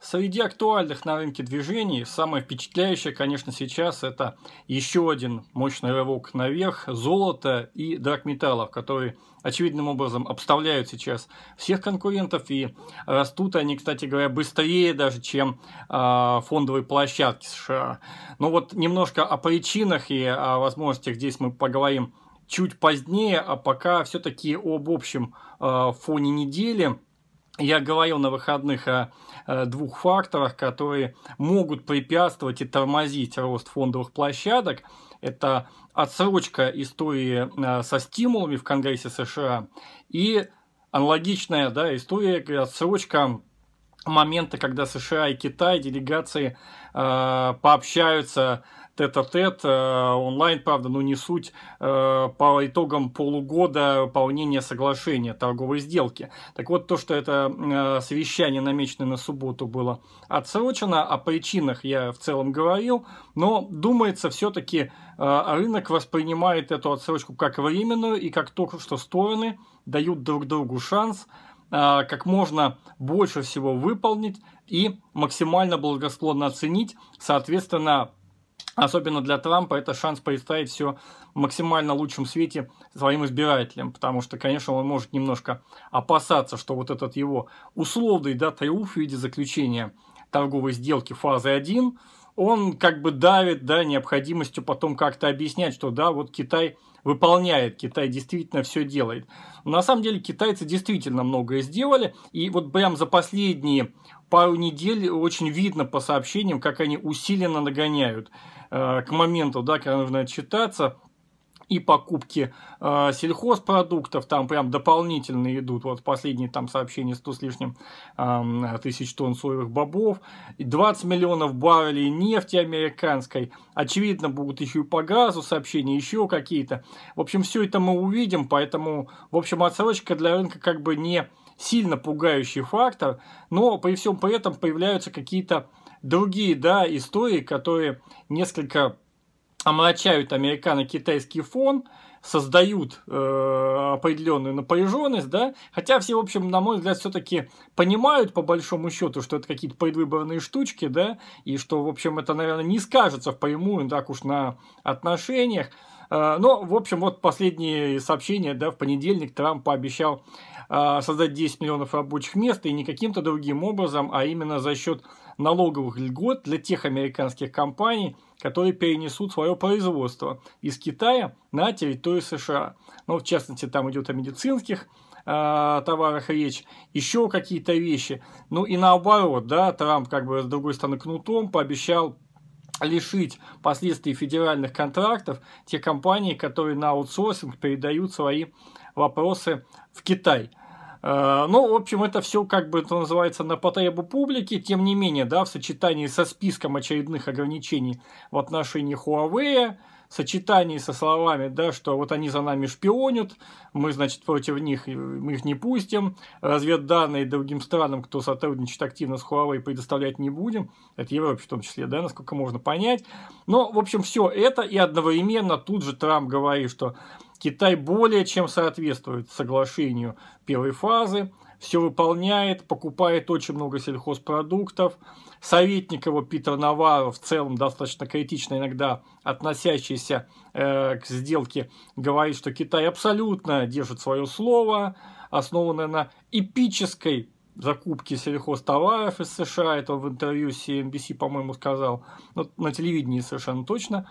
Среди актуальных на рынке движений самое впечатляющее, конечно, сейчас это еще один мощный рывок наверх золота и драгметаллов, которые очевидным образом обставляют сейчас всех конкурентов и растут они, кстати говоря, быстрее даже, чем э, фондовые площадки США. Но ну вот немножко о причинах и о возможностях здесь мы поговорим чуть позднее, а пока все-таки об общем э, фоне недели – я говорил на выходных о э, двух факторах, которые могут препятствовать и тормозить рост фондовых площадок. Это отсрочка истории э, со стимулами в Конгрессе США и аналогичная да, история, э, отсрочка момента, когда США и Китай, делегации э, пообщаются тет-а-тет, э, онлайн, правда, но не суть, э, по итогам полугода выполнения соглашения торговой сделки. Так вот, то, что это э, совещание, намеченное на субботу, было отсрочено, о причинах я в целом говорил, но думается все-таки рынок воспринимает эту отсрочку как временную и как то, что стороны дают друг другу шанс как можно больше всего выполнить и максимально благосклонно оценить, соответственно, Особенно для Трампа это шанс представить все максимально лучшем свете своим избирателям, потому что, конечно, он может немножко опасаться, что вот этот его условный да, триумф в виде заключения торговой сделки фазы 1, он как бы давит да, необходимостью потом как-то объяснять, что да, вот Китай выполняет, Китай действительно все делает. на самом деле китайцы действительно многое сделали, и вот прям за последние пару недель очень видно по сообщениям, как они усиленно нагоняют э, к моменту, да, когда нужно отчитаться, и покупки э, сельхозпродуктов, там прям дополнительные идут, вот последние там сообщения 100 с лишним э, тысяч тонн соевых бобов, 20 миллионов баррелей нефти американской, очевидно будут еще и по газу сообщения, еще какие-то. В общем, все это мы увидим, поэтому, в общем, отсрочка для рынка как бы не сильно пугающий фактор, но при всем при этом появляются какие-то другие да, истории, которые несколько омолочают американо-китайский фон, создают э, определенную напряженность, да, хотя все, в общем, на мой взгляд, все-таки понимают по большому счету, что это какие-то предвыборные штучки, да, и что, в общем, это, наверное, не скажется впрямую так уж на отношениях. Э, но, в общем, вот последние сообщения, да, в понедельник Трамп пообещал э, создать 10 миллионов рабочих мест, и не каким-то другим образом, а именно за счет налоговых льгот для тех американских компаний, которые перенесут свое производство из Китая на территорию США. Ну, в частности, там идет о медицинских э, товарах речь, еще какие-то вещи. Ну и наоборот, да, Трамп как бы с другой стороны кнутом пообещал лишить последствий федеральных контрактов те компании, которые на аутсорсинг передают свои вопросы в Китай. Э, ну, в общем, это все как бы это называется на потребу публики. Тем не менее, да, в сочетании со списком очередных ограничений в отношении Huawei, в сочетании со словами, да, что вот они за нами шпионят, мы, значит, против них, э, мы их не пустим, разведданные другим странам, кто сотрудничает активно с Huawei, предоставлять не будем, это Европе в том числе, да, насколько можно понять. Но, в общем, все это, и одновременно тут же Трамп говорит, что Китай более чем соответствует соглашению первой фазы, все выполняет, покупает очень много сельхозпродуктов. Советник его Питер Наварро, в целом достаточно критично иногда относящийся э, к сделке, говорит, что Китай абсолютно держит свое слово, основанное на эпической закупке сельхозтоваров из США, это в интервью CNBC, по-моему, сказал, ну, на телевидении совершенно точно,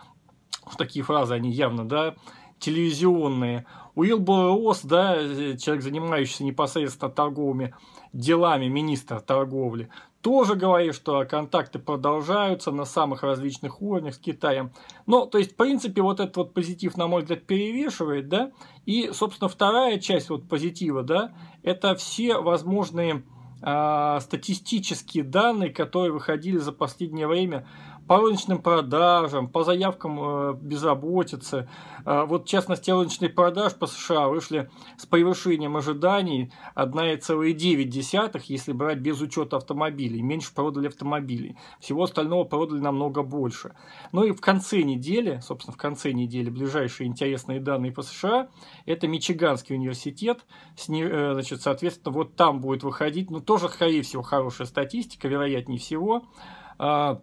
такие фразы они явно, да, телевизионные. Уилл Борос, да, э, человек, занимающийся непосредственно торговыми делами, министр торговли, тоже говорит, что контакты продолжаются на самых различных уровнях с Китаем. Но, то есть, в принципе, вот этот вот позитив, на мой взгляд, перевешивает, да, и, собственно, вторая часть вот позитива, да, это все возможные а, статистические данные, которые выходили за последнее время по рыночным продажам, по заявкам э, безработицы. Э, вот, в частности, рыночные продаж по США вышли с превышением ожиданий 1,9, если брать без учета автомобилей. Меньше продали автомобилей. Всего остального продали намного больше. Ну и в конце недели, собственно, в конце недели ближайшие интересные данные по США, это Мичиганский университет. Э, значит, соответственно, вот там будет выходить, ну, тоже, скорее всего, хорошая статистика, вероятнее всего. А,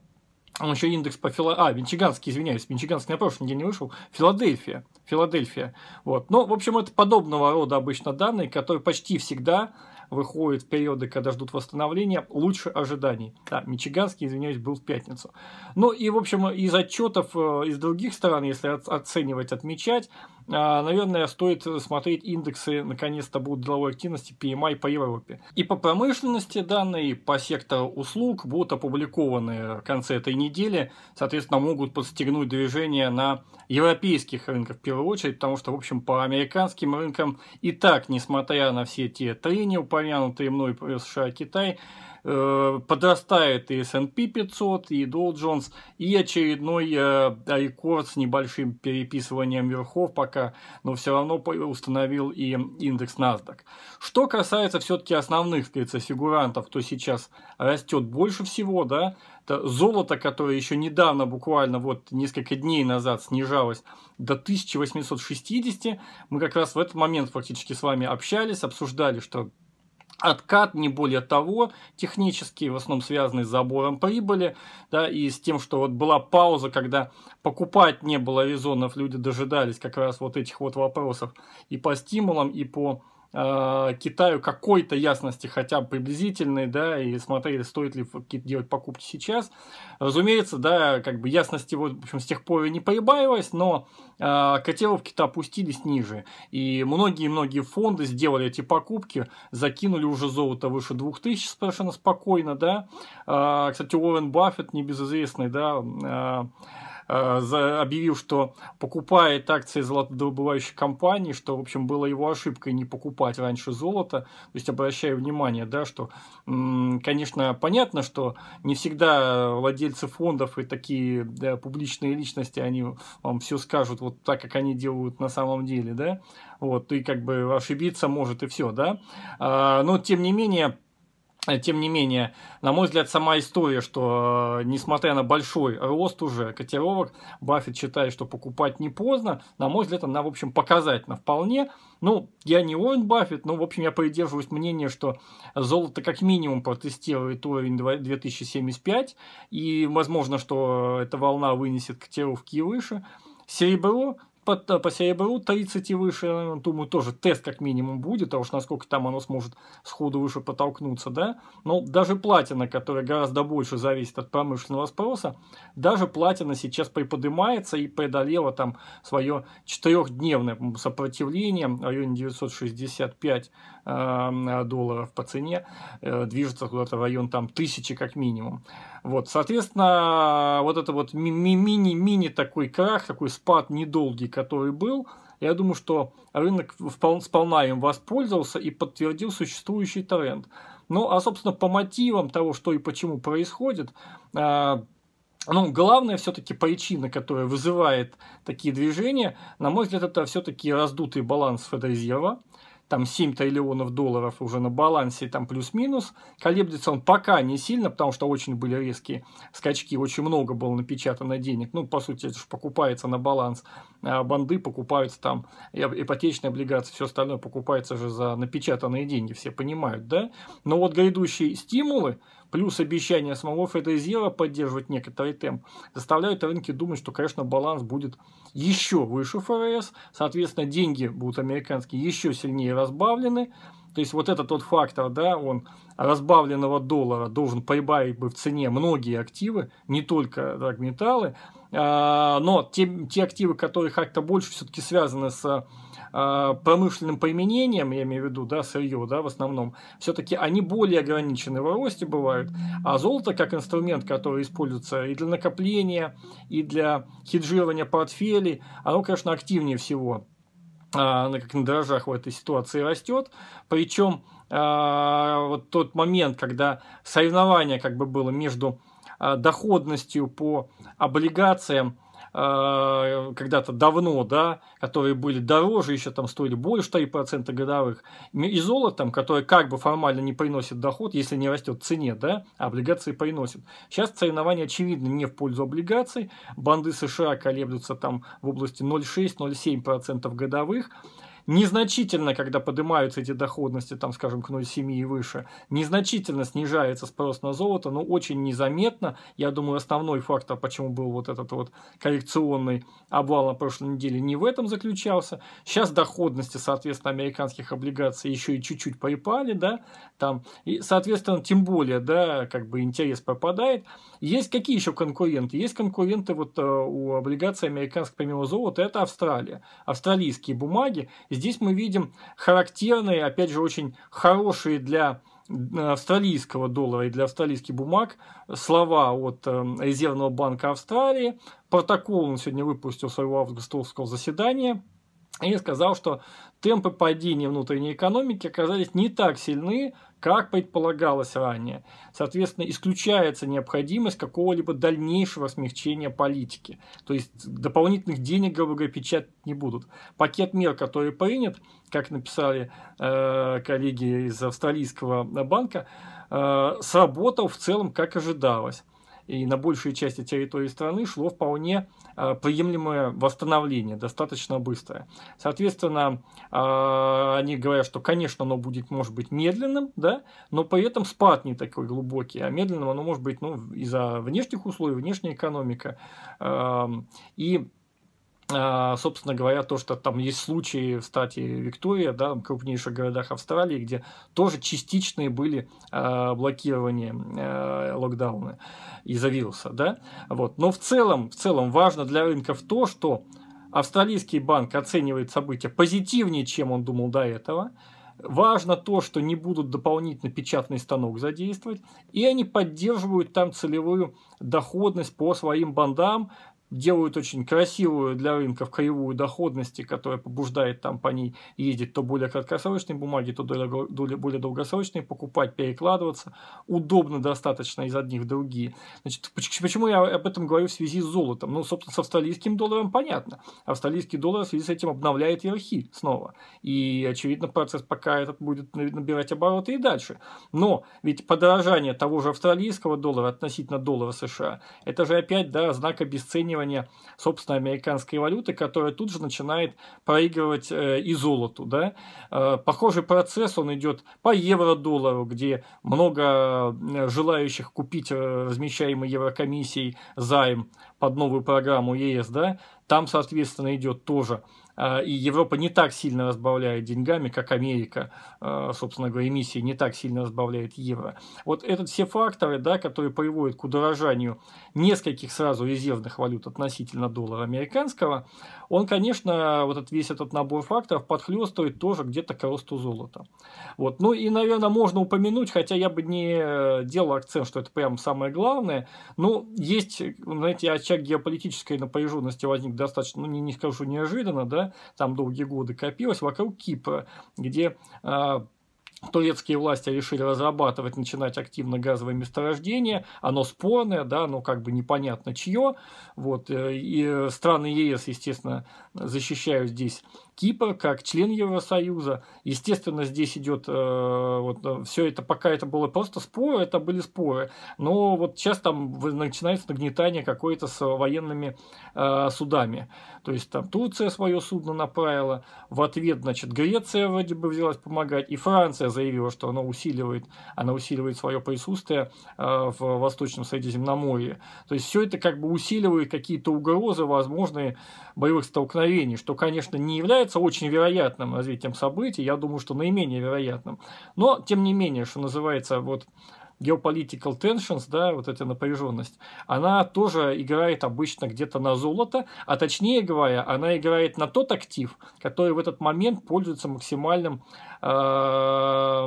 а он еще индекс по Фила... А, Винчиганский, извиняюсь, Винчиганский на прошлый день не вышел. Филадельфия. Филадельфия. Вот. Но, ну, в общем, это подобного рода обычно данные, которые почти всегда выходит в периоды, когда ждут восстановления, лучше ожиданий. Да, Мичиганский, извиняюсь, был в пятницу. Ну и, в общем, из отчетов э, из других стран, если оценивать, отмечать, э, наверное, стоит смотреть индексы, наконец-то, будут деловой активности PMI по Европе. И по промышленности данные, по сектору услуг будут опубликованы в конце этой недели. Соответственно, могут подстегнуть движение на европейских рынках в первую очередь, потому что, в общем, по американским рынкам и так, несмотря на все те трения, упомянутые, упомянутые мной США, Китай, э, подрастает и S&P 500, и Dow Jones, и очередной э, рекорд с небольшим переписыванием верхов пока, но все равно установил и индекс NASDAQ. Что касается все-таки основных, кажется, фигурантов, то сейчас растет больше всего, да, это золото, которое еще недавно, буквально вот несколько дней назад снижалось до 1860, мы как раз в этот момент фактически с вами общались, обсуждали, что откат, не более того, технический, в основном связанный с забором прибыли, да, и с тем, что вот была пауза, когда покупать не было резонов, люди дожидались как раз вот этих вот вопросов и по стимулам, и по Э, Китаю какой-то ясности, хотя бы приблизительной, да, и смотрели, стоит ли делать покупки сейчас. Разумеется, да, как бы ясности вот, в общем, с тех пор и не прибавилось, но э, котировки-то опустились ниже. И многие-многие фонды сделали эти покупки, закинули уже золото выше 2000 совершенно спокойно, да. Э, кстати, Уоррен Баффет, небезызвестный, да, э, Э, объявил, что покупает акции золотодобывающей компании, что, в общем, было его ошибкой не покупать раньше золото. То есть, обращаю внимание, да, что, конечно, понятно, что не всегда владельцы фондов и такие да, публичные личности, они вам все скажут вот так, как они делают на самом деле, да, вот, и как бы ошибиться может и все, да, а, но, тем не менее, Э, тем не менее, на мой взгляд, сама история, что э, несмотря на большой рост уже котировок, Баффет считает, что покупать не поздно, на мой взгляд, она, в общем, показательна вполне. Ну, я не Уоррен Баффет, но, в общем, я придерживаюсь мнения, что золото как минимум протестирует уровень 2075, и возможно, что э, эта волна вынесет котировки и выше. Серебро по, по CBU 30 и выше, думаю, тоже тест как минимум будет, а уж насколько там оно сможет сходу выше потолкнуться, да. Но даже платина, которая гораздо больше зависит от промышленного спроса, даже платина сейчас приподнимается и преодолела там свое четырехдневное сопротивление в районе 965 э, долларов по цене, э, движется куда-то в район там тысячи как минимум. Вот, соответственно, вот это вот мини-мини такой крах, такой спад недолгий, который был, я думаю, что рынок сполна им воспользовался и подтвердил существующий тренд. Ну, а, собственно, по мотивам того, что и почему происходит, а, ну, главная все-таки причина, которая вызывает такие движения, на мой взгляд, это все-таки раздутый баланс Федрезерва там 7 триллионов долларов уже на балансе, там плюс-минус. Колеблется он пока не сильно, потому что очень были резкие скачки, очень много было напечатано денег. Ну, по сути, это же покупается на баланс. А банды покупаются там, ипотечные облигации, все остальное покупается же за напечатанные деньги, все понимают, да? Но вот грядущие стимулы, плюс обещание самого Федрезера поддерживать некоторый темп, заставляют рынки думать, что, конечно, баланс будет еще выше ФРС, соответственно, деньги будут американские еще сильнее разбавлены, то есть вот этот тот фактор, да, он разбавленного доллара должен прибавить бы в цене многие активы, не только драгметаллы, а, но те, те активы, которые как-то больше все-таки связаны с Э, промышленным применением, я имею в виду, да, сырье, да, в основном, все-таки они более ограничены в росте бывают, а золото как инструмент, который используется и для накопления, и для хеджирования портфелей, оно, конечно, активнее всего э, на как на дрожжах в этой ситуации растет. Причем э, вот тот момент, когда соревнование как бы было между доходностью по облигациям Э, когда-то давно, да, которые были дороже, еще там стоили больше 3% годовых, и золотом, которое как бы формально не приносит доход, если не растет в цене, да, а облигации приносят. Сейчас соревнования, очевидно, не в пользу облигаций. Банды США колеблются там в области 0,6-0,7% годовых. Незначительно, когда поднимаются эти доходности, там, скажем, к 0,7 и выше, незначительно снижается спрос на золото, но очень незаметно. Я думаю, основной фактор, почему был вот этот вот коррекционный обвал на прошлой неделе, не в этом заключался. Сейчас доходности, соответственно, американских облигаций еще и чуть-чуть поипали, да, там, и, соответственно, тем более, да, как бы интерес пропадает. Есть какие еще конкуренты? Есть конкуренты вот э, у облигаций американских, помимо золота, это Австралия. Австралийские бумаги, Здесь мы видим характерные, опять же, очень хорошие для э, австралийского доллара и для австралийских бумаг слова от э, Резервного банка Австралии. Протокол он сегодня выпустил своего августовского заседания и сказал, что темпы падения внутренней экономики оказались не так сильны, как предполагалось ранее. Соответственно, исключается необходимость какого-либо дальнейшего смягчения политики. То есть дополнительных денег, грубо говоря, печатать не будут. Пакет мер, который принят, как написали э, коллеги из австралийского банка, э, сработал в целом как ожидалось и на большей части территории страны шло вполне а, приемлемое восстановление, достаточно быстрое. Соответственно, а, они говорят, что, конечно, оно будет, может быть, медленным, да, но при этом спад не такой глубокий, а медленным оно может быть ну, из-за внешних условий, внешняя экономика. И а, собственно говоря, то, что там есть случаи в стате Виктория, да, в крупнейших городах Австралии, где тоже частичные были э, блокирования, э, локдауны из-за вируса, да, вот. Но в целом, в целом важно для рынков то, что австралийский банк оценивает события позитивнее, чем он думал до этого, Важно то, что не будут дополнительно печатный станок задействовать, и они поддерживают там целевую доходность по своим бандам, делают очень красивую для рынков кривую доходности, которая побуждает там по ней ездить то более краткосрочные бумаги, то более долгосрочные, покупать, перекладываться. Удобно достаточно из одних в другие. Значит, почему я об этом говорю в связи с золотом? Ну, собственно, с австралийским долларом понятно. Австралийский доллар в связи с этим обновляет верхи снова. И, очевидно, процесс пока этот будет набирать обороты и дальше. Но ведь подорожание того же австралийского доллара относительно доллара США, это же опять да, знак обесценивания функционирование, собственно, американской валюты, которая тут же начинает проигрывать э, и золоту. Да? Э, похожий процесс, он идет по евро-доллару, где много э, желающих купить размещаемый Еврокомиссией займ под новую программу ЕС. Да? Там, соответственно, идет тоже а, и Европа не так сильно разбавляет деньгами, как Америка, а, собственно говоря, эмиссии не так сильно разбавляет евро. Вот это все факторы, да, которые приводят к удорожанию нескольких сразу резервных валют относительно доллара американского, он, конечно, вот этот, весь этот набор факторов подхлестывает тоже где-то к росту золота. Вот. Ну и, наверное, можно упомянуть, хотя я бы не делал акцент, что это прям самое главное, но ну, есть, знаете, очаг геополитической напряженности возник достаточно, ну не, не скажу, неожиданно, да, там долгие годы копилось, вокруг Кипра, где а, турецкие власти решили разрабатывать, начинать активно газовое месторождение. Оно спорное, да, но как бы непонятно чье. Вот. Э, и э, страны ЕС, естественно, защищают здесь Кипр типа, как член Евросоюза. Естественно, здесь идет э, вот э, все это, пока это было просто споры, это были споры. Но вот сейчас там начинается нагнетание какое-то с военными э, судами. То есть там Турция свое судно направила, в ответ, значит, Греция вроде бы взялась помогать, и Франция заявила, что она усиливает, она усиливает свое присутствие э, в Восточном Средиземноморье. То есть все это как бы усиливает какие-то угрозы возможные боевых столкновений, что, конечно, не является является очень вероятным развитием событий, я думаю, что наименее вероятным. Но, тем не менее, что называется, вот geopolitical tensions, да, вот эта напряженность, она тоже играет обычно где-то на золото, а точнее говоря, она играет на тот актив, который в этот момент пользуется максимальным Э,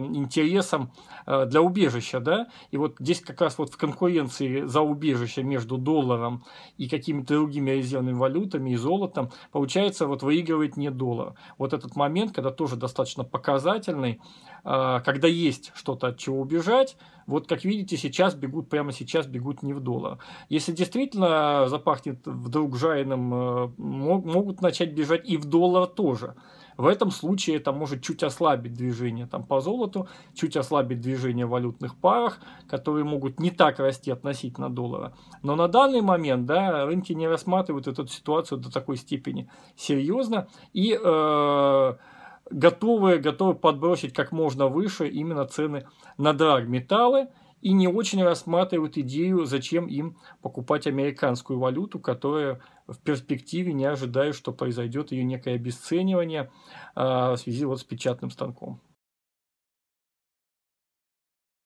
интересам э, для убежища, да, и вот здесь как раз вот в конкуренции за убежище между долларом и какими-то другими резервными валютами и золотом, получается, вот выигрывает не доллар. Вот этот момент, когда тоже достаточно показательный, э, когда есть что-то от чего убежать, вот как видите, сейчас бегут, прямо сейчас бегут не в доллар. Если действительно запахнет вдруг жареным, могут начать бежать и в доллар тоже. В этом случае это может чуть ослабить движение там, по золоту, чуть ослабить движение в валютных парах, которые могут не так расти относительно доллара. Но на данный момент да, рынки не рассматривают эту ситуацию до такой степени серьезно и э, готовы, готовы подбросить как можно выше именно цены на драгметаллы и не очень рассматривают идею, зачем им покупать американскую валюту, которая в перспективе не ожидаю, что произойдет ее некое обесценивание а, в связи вот с печатным станком.